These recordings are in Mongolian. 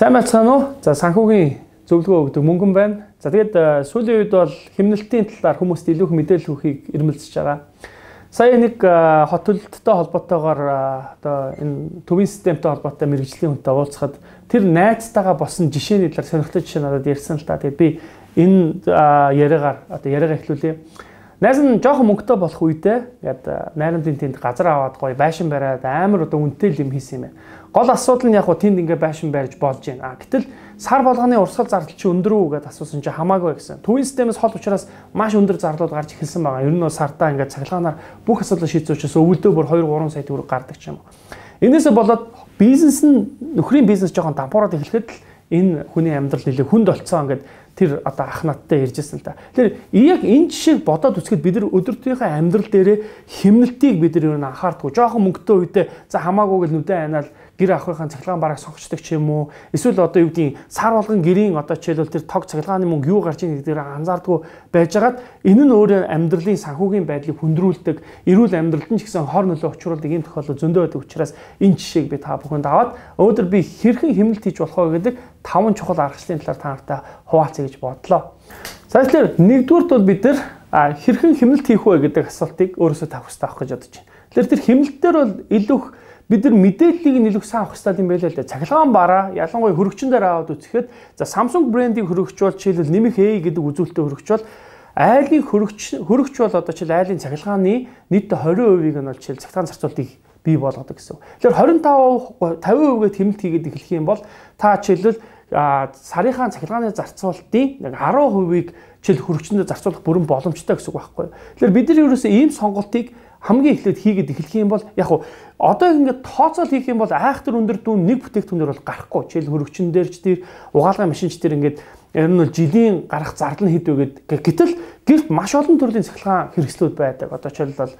Сайн байцгаана уу? За санхүүгийн зөвлөгөө өгдөг мөнгөн байна. За тэгээд э, сүүлийн үед бол хэмнэлтийн талаар хүмүүст илүү их мэдээлэл өгөхийг эрмэлзэж байгаа. Сая нэг э, хот төлөлттэй холбоотойгоор э, одоо энэ төвийн системтэй холбоотой мэрэгжлийн хүнтэй уулзахад тэр найзтайгаа болсон жишээний талаар сонирхолтой жишээ надад ярьсан л та. Тэгээд би энэ яриагаар одоо яриагаа эхлүүлээ. Найз нь жоохон мөнгөтэй болох үедээ яг э, найрамдын тэнд газар аваад гоё байшин бариад амар одоо үнэтэй л юм хийсэн юм байна. Гол асуудал нь яг хуу тэнд ингээ байшин барьж болж байна. А гэтэл сар болгоны урсгал зардал чи өндөр үү гэдээ асуусан чи хамаагүй гэсэн. Төвийн системээс хол учраас маш өндөр зарлууд гарч эхэлсэн байгаа. Ер нь бол сартаа ингээ цахилгаанаар бүх асуудлыг шийдсэн учраас өвөлдөө бүр 2 3 сая төгрөг гардаг ч юм уу. Энээсээ болоод бизнес нь нөхрийн бизнес жоохон дампуураад эхлэхэд л энэ хүний амьдрал нэлээ хүнд болцсон ингээд тэр одоо ах надтай иржсэн л да. Тэр яг энэ жишээг бодоод үзэхэд бид нар өдөртөөхөө амьдрал дээрээ химнэлтийг бид нар юу н анхаардгүй. Жохон мөнгөтэй үедээ за хамаагүй гэл нүдэ айнаал гэр авахын цахилгаан бараг сонгочдаг ч юм уу. Эсвэл одоо юу гэдгийг сар болгон гэрийн одоо жишээлбэл тэр тог цахилгааны мөнгө юу гарч ийн гэдэг дээр анзаардгүй байжгаад энэ нь өөрөө амьдралын санхүүгийн байдлыг хүндрүүлдэг, эрүүл амьдралд нь ч гэсэн хор нөлөө учруулдаг ийм тохиолдол зөндөө байдаг учраас энэ жишээг би та бүхэнд аваад өөдөр би хэрхэн хэмнэлт хийж болох вэ гэдэг таван чухал аргачлалын талаар та нартай хуваалцъя гэж бодлоо. За тэгэхээр нэгдүгürt бол бид нэр хэрхэн хэмнэлт хийх вэ гэдэг асуултыг өөрөөсөө тавих хэрэгтэй авах гэж бодож байна. Тэгэхээр тэр хэмнэлтээр бол илүүх бид нар мэдээллийг нь илүү сайн авах хэрэгтэй юм байлаа л да. Цахилгаан бараа ялангуяа хөрөгчөндөө аваад үзэхэд за Samsung брендийг хөрөгчүүл жишээлбэл нэмэх A гэдэг үзүүлэлтэд хөрөгчүүл айлын хөрөгч хөрөгч бол одоо жишээл айлын цахилгааны нийт 20%-ийг нь бол жишээл цахилгаан зарцуултыг бий болгодог гэсэн. Тэгэхээр 25% 50% гээд хэмнэлт хийгээд эхлэх юм бол та жишээлбэл сарынхаа цахилгааны зарцуулалтын яг 10%-ийг жил хөрөгчөндөө зарцуулах бүрэн боломжтой гэсэн үг байхгүй. Тэгэхээр бид нар ерөөсөө ийм сонголтыг хамгийн эхлээд хийгээд эхлэх юм бол яг уу одоо ингээд тооцоол хийх юм бол айхтар өндөр дүүн нэг бүтээгдэхүүнээр бол гарахгүй. Жишээл хөрөгчөн дээр ч тэр угаалгын машинч тэр ингээд ер нь жилийн гарах зардал нь хэд вэ гэдэг. Гэтэл гэрт маш олон төрлийн цахилгаан хэрэгслүүд байдаг. Одоо чөлөлөл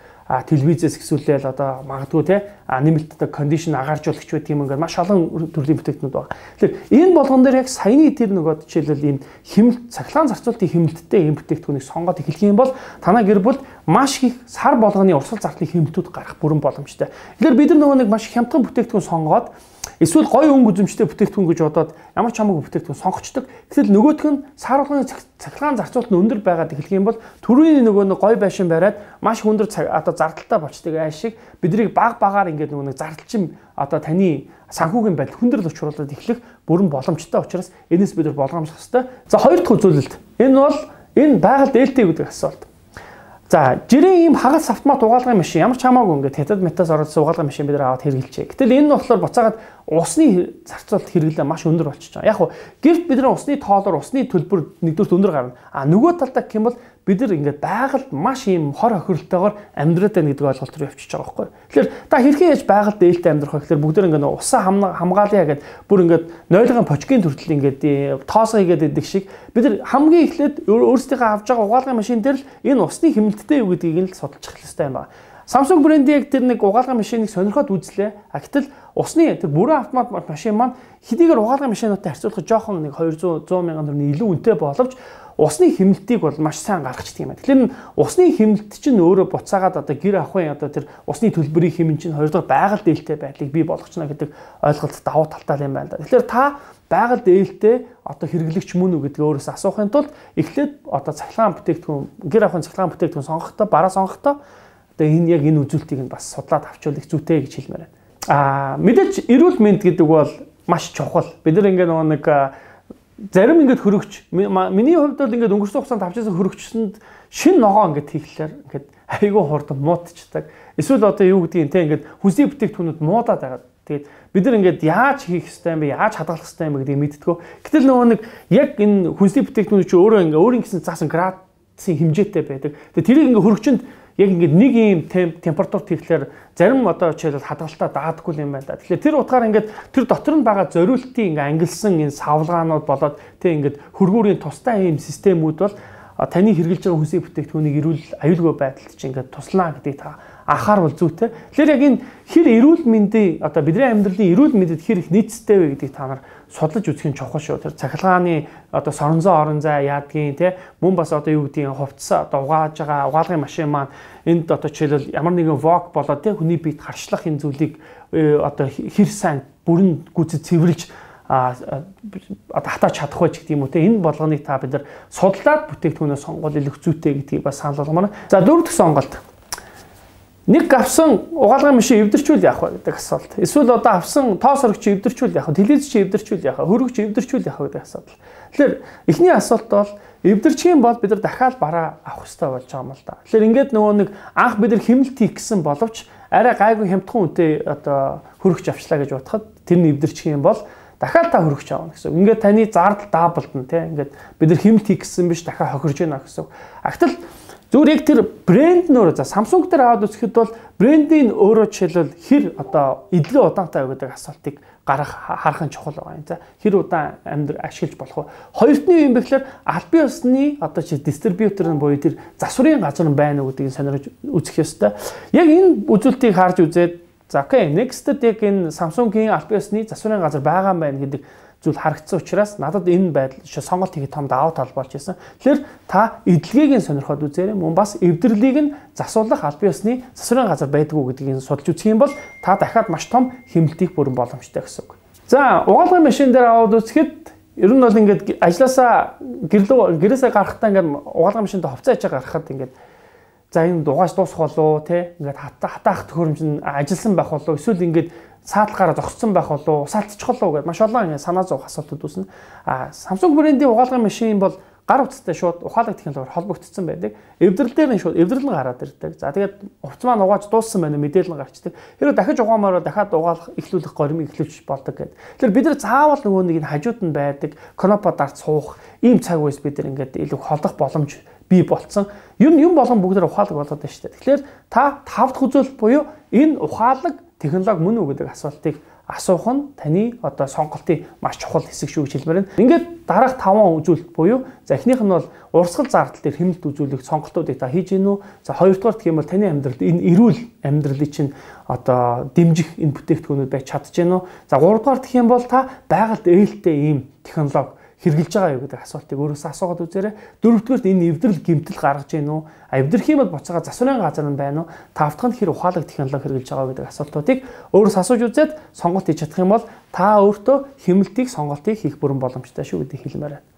телевизээс хэсүүлээл одоо магадгүй те нэмэлт одоо кондишн агааржуулагч гэдэг юм ингээд маш олон төрлийн бүтээгтнүүд байна. Тэгэхээр энэ болгон дээр яг саяны тэр нөгөө жишээлбэл энэ хэмэлт цахилгаан зарцуултын хэмэлттэй энэ бүтээгтүүнийг сонгоод эхлэх юм бол танаа гэр бүл маш их сар болгоны урсгал зардалын хэмэлтүүд гарах бүрэн боломжтой. Тэгэхээр бид нар нөгөө нэг маш хямдхан бүтээгтүүн сонгоод Эсвэл гой өнгө үзэмжтэй бүтээгдэхүүн гэж бодоод ямар ч хамаагүй бүтээгдэхүүн сонгочдөг. Тэгвэл нөгөөх нь сааруулгын цахилгаан зарцуулт нь өндөр байгаад эхлэх юм бол төрийн нөгөө нэг гой байшин бариад маш хүндэр одоо зардалтай болчдаг айл шиг бидрийг баг багаар ингээд нөгөө нэг зардалчин одоо таны санхүүгийн байдал хүндрэл учруулад эхлэх бүрэн боломжтой учраас энэс бид болгоомжлох хэрэгтэй. За хоёр дахь үзүүлэлт. Энэ бол энэ байгаль дээлтэй гэдэг асуулт. За жирийн ийм хагас автомат угаалгын машин ямар ч хамаагүй ингээд хятад метас оролцсон угаалгын машин бид нар аваад хэрэглэчээ. Гэтэл энэ нь болохоор буцаагаад усны зарцуулалт хэрэглээ маш өндөр болчихж байгаа. Яг хуу гэрт бид нар усны тоолоор усны төлбөр нэгдүгээр өндөр гарна. А нөгөө талдаа гэх юм бол бид нар ингээд байгальд маш ийм хор хохирлтойгоор амьдраад байна гэдэг ойлголт руу явчихж байгаа байхгүй. Тэгэхээр та хэрхэн яаж байгальд дээлтэй амьдрах вэ гэхээр бүгд ингээд усаа хамгаалъя гэдэг бүр ингээд нойлгын почкийн төртөл ингээд э, тоосоо хийгээд байдаг шиг бид нар хамгийн эхлээд өөрсдийнхөө авж байгаа угаалгын машин дээр л энэ усны хэмнэлттэй юу гэдгийг нь л судалж эхлэх хэрэгтэй юм байна. Samsung бренди яг тэр нэг угаалгын машиныг сонирхоод үзлээ. А гэтэл усны тэр бүрэн автомат машин маань хэдийгээр угаалгын машинуудтай харьцуулахад жоохон нэг 200 100 мянган төгрөгийн илүү үнэтэй боловч усны хэмнэлтийг бол маш сайн гаргачихдаг юм байна. Тэгэхээр энэ усны хэмнэлт чинь өөрөө буцаагаад одоо гэр ахын одоо тэр усны төлбөрийн хэмнэн чинь хоёрдугаар байгаль дээлтэй байдлыг бий болгочихно гэдэг ойлголт давуу талтай юм байна. Тэгэхээр та байгаль дээлтэй одоо хэрэглэгч мөн үү гэдгээ өөрөөс асуухын тулд эхлээд одоо цахилгаан бүтээгдэхүүн гэр ахын цахилгаан бүтээгдэхүүн сонгохдоо бараа сонгохдоо Тэгээ энэ яг энэ үзүүлэлтийг нь бас судлаад авчвал их зүйтэй гэж хэлмээр байна. Аа мэдээж эрүүл мэнд гэдэг бол маш чухал. Бид нар ингээд нөгөө нэг зарим ингээд хөрөгч миний хувьд бол ингээд өнгөрсөн хугацаанд авчирсан хөрөгчсөнд шин ногоо ингээд хийхлээр ингээд айгүй хурдан муудчихдаг. Эсвэл одоо юу гэдгийг те ингээд хүнсний бүтээгдэхүүнүүд муудаад байгаа. Тэгээд бид нар ингээд яаж хийх хэвтэй юм бэ? Яаж хадгалах хэвтэй юм бэ гэдгийг мэдтгөө. Гэтэл нөгөө нэг яг энэ хүнсний бүтээгдэхүүн чинь өөрөө ингээд өөрийн гэсэн заасан градусын хэмжээтэй байдаг. Тэгээд тэрийг ингээд хөрөгчөнд яг ингээд нэг юм температурт хийхлээр зарим одоо жишээлбэл хадгалтаа даадаггүй юм байна да. Тэгэхээр тэр утгаар ингээд тэр дотор нь байгаа зориултын ингээд ангилсан энэ савлгаанууд болоод тэг ингээд хөргүүрийн тустай юм системүүд бол таны хэрглэж байгаа хүнсийг бүтээгдэхүүнийг ирүүл аюулгүй байдалд чинь ингээд туслаа гэдэг та анхаар бол зүйтэй. Тэгэхээр яг энэ хэр эрүүл мэндийн одоо бидний амьдралын эрүүл мэндэд хэр их нийцтэй вэ гэдгийг та нар судлаж үзэх нь чухал шүү. Тэр цахилгааны одоо соронзоо орон зай яадгийн те мөн бас одоо юу гэдгийг хувцас одоо угааж байгаа угаалгын машин маань энд одоо жишээлбэл ямар нэгэн вок болоод те хүний биед харшлах энэ зүйлийг э, одоо хэр сайн бүрэн гүцэд цэвэрлж а хатаач чадах байж гэдэг юм уу те энэ болгоныг та бид нар судлаад бүтээгдэхүүнээ сонгол илэх зүйтэй гэдгийг бас санал болгомоор. За дөрөв дэх сонголт Нэг авсан угаалгын машин эвдэрчүүл яах вэ гэдэг асуулт. Эсвэл одоо авсан тоос орогч эвдэрчүүл яах вэ? Телевиз чи эвдэрчүүл яах вэ? Хөрөгч эвдэрчүүл яах вэ гэдэг асуудал. Тэгэхээр эхний асуулт бол эвдэрчих юм бол бид нар дахиад бараа авах хэрэгтэй болж байгаа юм л да. Тэгэхээр ингээд нөгөө нэг анх бид нар хэмэлт хийх гэсэн боловч арай гайгүй хямдхан үнэтэй одоо хөрөгч авчлаа гэж бодоход тэр нь эвдэрчих юм бол дахиад та хөрөгч аавна гэсэн. Ингээд таны зардал даблдна тий. Ингээд бид нар хэмэлт хийх гэсэн биш дахиад хохирж байна гэсэн. Агтл Зүгээр яг тэр брэнд нөр за Samsung дээр аваад үзэхэд бол брендийн өөрөө жишээлбэл хэр одоо эдлээ удаантай гэдэг асуултыг гарах харах нь чухал байгаа юм. За хэр удаан амьд ашиглаж болох вэ? Хоёртны юм бэхлээр албан ёсны одоо чи дистрибьютор нь буюу тэр засварын газар нь байна уу гэдгийг сонирхож үзэх ёстой. Яг энэ үзүүлэлтийг харж үзээд за окей, next-д яг энэ Samsung-гийн албан ёсны засварын газар байгаа юм байна гэдэг зүйл харагдсан учраас надад энэ байдал сонголт хийхэд том даваа тал болж исэн. Тэгэхээр та эдлэгийг нь сонирхоод үзээрэй. Мөн бас эвдэрлийг нь засуулах аль биесны засварын газар байдгүй гэдгийг судалж үзэх юм бол та дахиад маш том хэмнэлтийг бүрэн боломжтой гэсэн үг. За, угаалгын машин дээр аваад үзэхэд ер нь бол ингээд ажилласаа гэрлөө гэрээсээ гарахтаа ингээд угаалгын машинтай хופцаа хийж гарахад ингээд за энэ дугааж дуусах болоо те ингээд хатаах төхөөрөмж нь ажилласан байх болоо эсвэл ингээд сааталгаараа зогссон байх болов уу, усаалтчих болов уу гэдээ маш олон санаа зовх асуултууд үүснэ. А Samsung брендийн угаалгын машин бол гар утастай шууд ухаалаг технологиор холбогдсон байдаг. Эвдрэлээр нь шууд эвдрэл нь гараад ирдэг. За тэгээд увц маань угааж дууссан байна мэдээлэл нь гарчдаг. Хэрэв дахиж угаамаар дахиад угаалах эхлүүлэх горимыг эхлүүлж болдог гэдэг. Тэгэхээр бид нар заавал нөгөө нэг нь хажууд нь байдаг кнопо дарт суух ийм цаг үеэс бид нар ингээд илүү холдох боломж бий болцсон. Ер нь юм болон бүгд нар ухаалаг болоод байна шүү дээ. Тэгэхээр та тавд хүзэл буюу энэ ухаалаг технологи мөн үү гэдэг асуултыг асуух нь таны одоо сонголтын маш чухал хэсэг шүү гэж хэлмээр байна. Ингээд дараах 5 үзүүлэлт буюу за эхнийх нь бол урсгал зардал дээр хэмнэлт үзүүлэх сонголтуудыг та хийж гинүү. За хоёрдугаар гэх юм бол таны амьдралд энэ эрүүл амьдралыг чинь одоо дэмжих энэ бүтээгдэхүүнүүд байж чадж гинүү. За гуравдугаар гэх юм бол та байгальд ээлтэй ийм технологи хэрэгжилж байгаа юу гэдэг асуултыг өөрөөсөө асуугаад үзээрэй. Дөрөвдүгээр энэ эвдрэл гэмтэл гаргаж гэнэ үү? А эвдэрх юм бол буцаага засварын газар нь байна уу? Тавтах нь хэр ухаалаг технологи хэрэгжилж байгаа гэдэг асуултуудыг өөрөөсөө асууж үзээд сонголт хийж чадах юм бол та өөртөө хэмэлтийг сонголтыг хийх бүрэн боломжтой шүү гэдэг хэлмээр байна.